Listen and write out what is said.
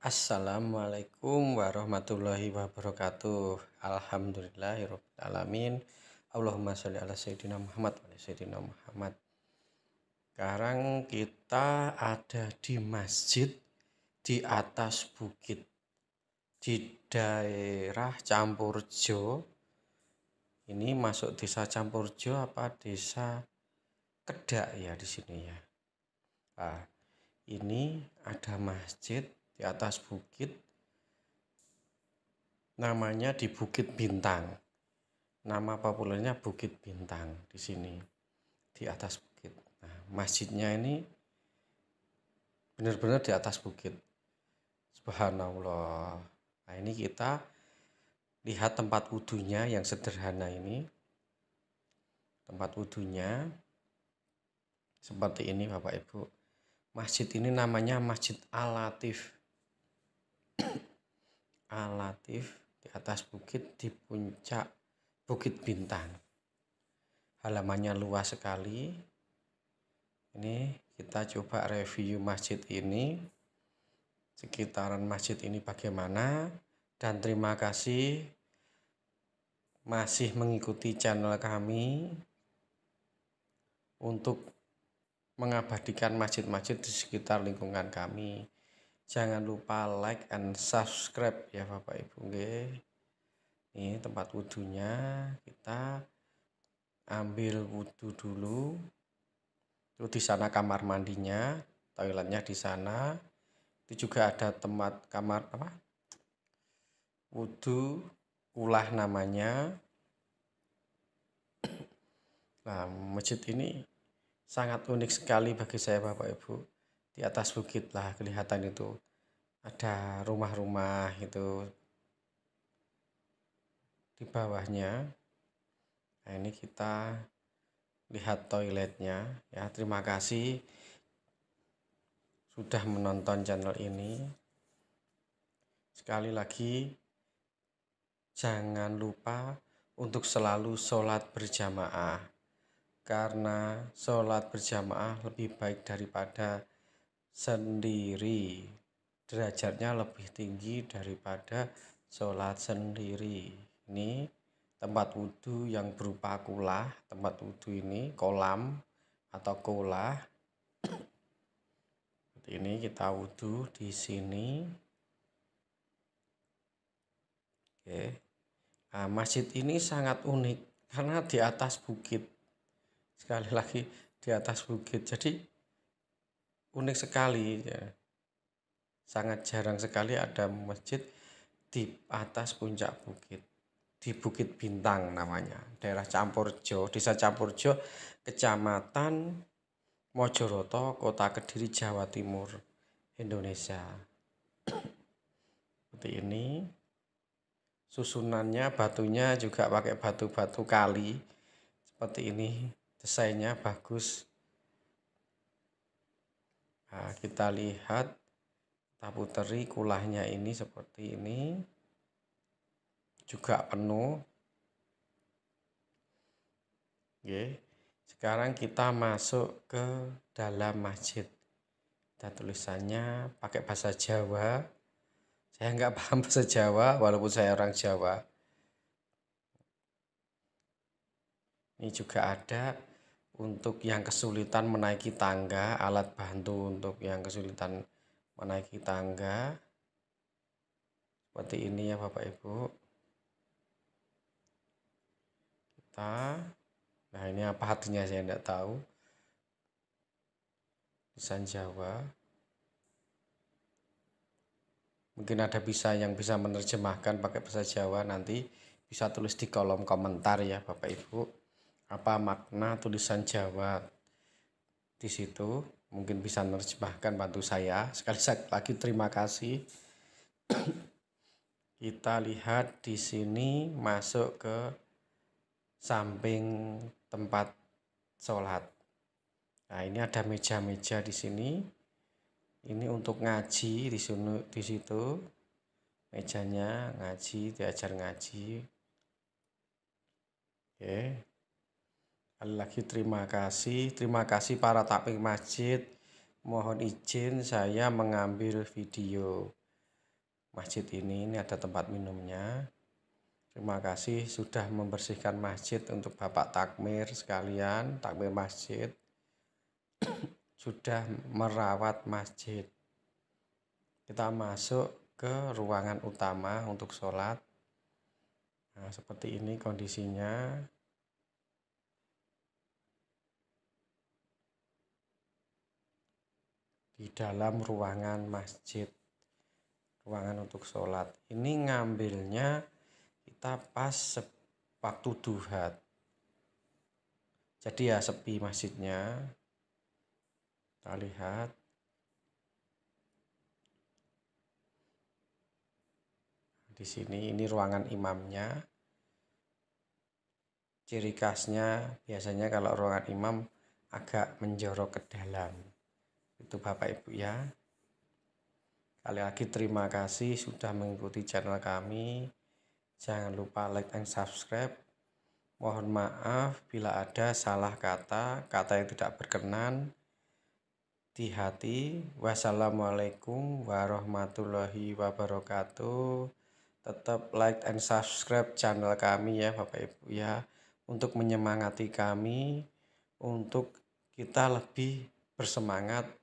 Assalamualaikum warahmatullahi wabarakatuh. Alhamdulillahirabbil alamin. Allahumma sholli ala sayyidina Muhammad wa sayyidina Muhammad. Sekarang kita ada di masjid di atas bukit di daerah Campurjo. Ini masuk desa Campurjo apa desa Kedak ya di sini ya. Nah, ini ada masjid di atas bukit namanya di Bukit Bintang. Nama populernya Bukit Bintang di sini di atas bukit. Nah, masjidnya ini benar-benar di atas bukit. Subhanallah. Nah, ini kita lihat tempat wudhunya yang sederhana ini. Tempat wudhunya seperti ini Bapak Ibu. Masjid ini namanya Masjid Al-Latif alatif di atas bukit di puncak Bukit Bintang. Halamannya luas sekali. Ini kita coba review masjid ini. Sekitaran masjid ini bagaimana? Dan terima kasih masih mengikuti channel kami untuk mengabadikan masjid-masjid di sekitar lingkungan kami jangan lupa like and subscribe ya Bapak Ibu nggih ini tempat wudhunya kita ambil wudhu dulu itu di sana kamar mandinya toiletnya di sana itu juga ada tempat kamar apa wudhu ulah namanya nah masjid ini sangat unik sekali bagi saya Bapak Ibu di atas bukit lah kelihatan itu ada rumah-rumah itu di bawahnya nah ini kita lihat toiletnya ya terima kasih sudah menonton channel ini sekali lagi jangan lupa untuk selalu sholat berjamaah karena sholat berjamaah lebih baik daripada sendiri derajatnya lebih tinggi daripada sholat sendiri ini tempat wudhu yang berupa kulah tempat wudhu ini kolam atau kulah ini kita wudhu di sini oke nah, masjid ini sangat unik karena di atas bukit sekali lagi di atas bukit jadi unik sekali ya. Sangat jarang sekali ada masjid di atas puncak bukit. Di Bukit Bintang namanya, daerah Campurjo, desa Campurjo, kecamatan Mojoroto, Kota Kediri, Jawa Timur, Indonesia. Seperti ini. Susunannya, batunya juga pakai batu-batu kali. Seperti ini, desainnya bagus Nah, kita lihat tabu teri kulahnya ini seperti ini juga penuh. Oke. Sekarang kita masuk ke dalam masjid. Kita tulisannya pakai bahasa Jawa. Saya nggak paham bahasa Jawa walaupun saya orang Jawa. Ini juga ada untuk yang kesulitan menaiki tangga alat bantu untuk yang kesulitan menaiki tangga seperti ini ya Bapak Ibu kita nah ini apa artinya saya tidak tahu lisan Jawa mungkin ada bisa yang bisa menerjemahkan pakai bahasa Jawa nanti bisa tulis di kolom komentar ya Bapak Ibu apa makna tulisan Jawa di situ mungkin bisa menerjemahkan bantu saya sekali lagi terima kasih kita lihat di sini masuk ke samping tempat sholat nah ini ada meja-meja di sini ini untuk ngaji di sini di situ mejanya ngaji diajar ngaji oke lagi terima kasih, terima kasih para takmir masjid. Mohon izin saya mengambil video masjid ini, ini ada tempat minumnya. Terima kasih sudah membersihkan masjid untuk Bapak Takmir sekalian, Takmir Masjid. sudah merawat masjid. Kita masuk ke ruangan utama untuk sholat. Nah, seperti ini kondisinya. di dalam ruangan masjid ruangan untuk sholat ini ngambilnya kita pas waktu duhat jadi ya sepi masjidnya kita lihat di sini ini ruangan imamnya ciri khasnya biasanya kalau ruangan imam agak menjorok ke dalam itu Bapak Ibu ya Kali lagi terima kasih sudah mengikuti channel kami. Jangan lupa like and subscribe. Mohon maaf bila ada salah kata, kata yang tidak berkenan di hati. Wassalamualaikum warahmatullahi wabarakatuh. Tetap like and subscribe channel kami ya Bapak Ibu ya. Untuk menyemangati kami, untuk kita lebih bersemangat